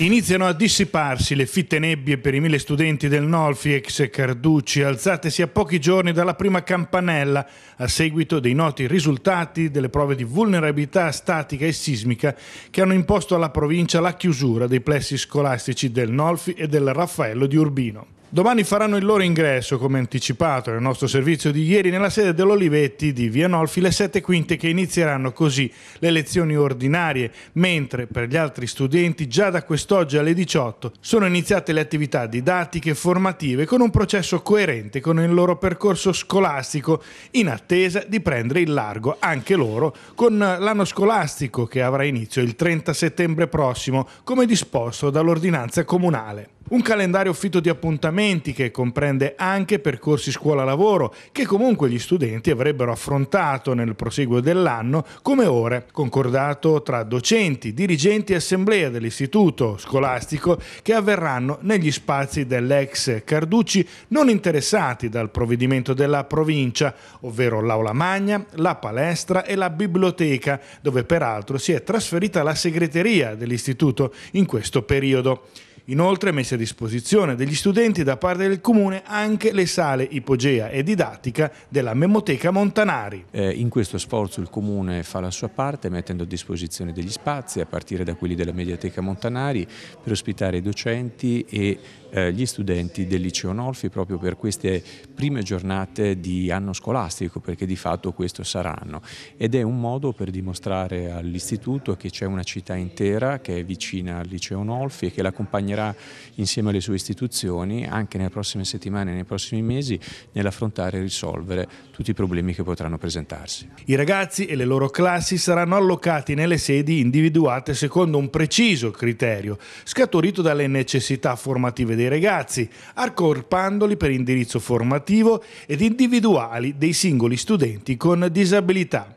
Iniziano a dissiparsi le fitte nebbie per i mille studenti del Nolfi, ex Carducci, alzatesi a pochi giorni dalla prima campanella a seguito dei noti risultati delle prove di vulnerabilità statica e sismica che hanno imposto alla provincia la chiusura dei plessi scolastici del Nolfi e del Raffaello di Urbino. Domani faranno il loro ingresso, come anticipato nel nostro servizio di ieri, nella sede dell'Olivetti di Via Nolfi, le sette quinte che inizieranno così le lezioni ordinarie, mentre per gli altri studenti già da quest'oggi alle 18 sono iniziate le attività didattiche e formative con un processo coerente con il loro percorso scolastico, in attesa di prendere il largo anche loro con l'anno scolastico che avrà inizio il 30 settembre prossimo, come disposto dall'ordinanza comunale. Un calendario fitto di appuntamenti che comprende anche percorsi scuola-lavoro che comunque gli studenti avrebbero affrontato nel proseguo dell'anno come ore, concordato tra docenti, dirigenti e assemblea dell'istituto scolastico che avverranno negli spazi dell'ex Carducci non interessati dal provvedimento della provincia, ovvero l'aula magna, la palestra e la biblioteca, dove peraltro si è trasferita la segreteria dell'istituto in questo periodo. Inoltre è messa a disposizione degli studenti da parte del Comune anche le sale ipogea e didattica della Memoteca Montanari. Eh, in questo sforzo il Comune fa la sua parte mettendo a disposizione degli spazi a partire da quelli della Mediateca Montanari per ospitare i docenti e eh, gli studenti del liceo Nolfi proprio per queste prime giornate di anno scolastico perché di fatto questo saranno ed è un modo per dimostrare all'istituto che c'è una città intera che è vicina al liceo Nolfi e che l'accompagnerà continuerà insieme alle sue istituzioni anche nelle prossime settimane e nei prossimi mesi nell'affrontare e risolvere tutti i problemi che potranno presentarsi. I ragazzi e le loro classi saranno allocati nelle sedi individuate secondo un preciso criterio, scaturito dalle necessità formative dei ragazzi, accorpandoli per indirizzo formativo ed individuali dei singoli studenti con disabilità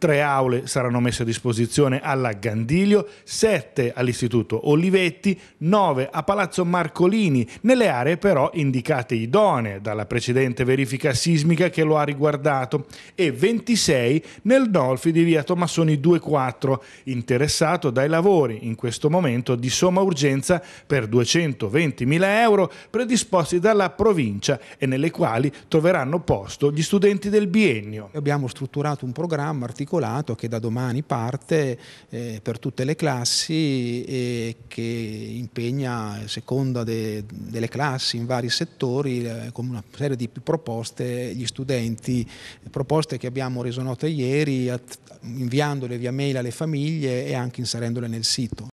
tre aule saranno messe a disposizione alla Gandiglio, sette all'Istituto Olivetti, nove a Palazzo Marcolini, nelle aree però indicate idonee dalla precedente verifica sismica che lo ha riguardato, e 26 nel Dolfi di via Tommassoni 2-4, interessato dai lavori in questo momento di somma urgenza per 220.000 euro predisposti dalla provincia e nelle quali troveranno posto gli studenti del biennio. Abbiamo strutturato un programma articolato articolato che da domani parte eh, per tutte le classi e che impegna, seconda de, delle classi, in vari settori, eh, con una serie di proposte gli studenti, proposte che abbiamo reso note ieri, inviandole via mail alle famiglie e anche inserendole nel sito.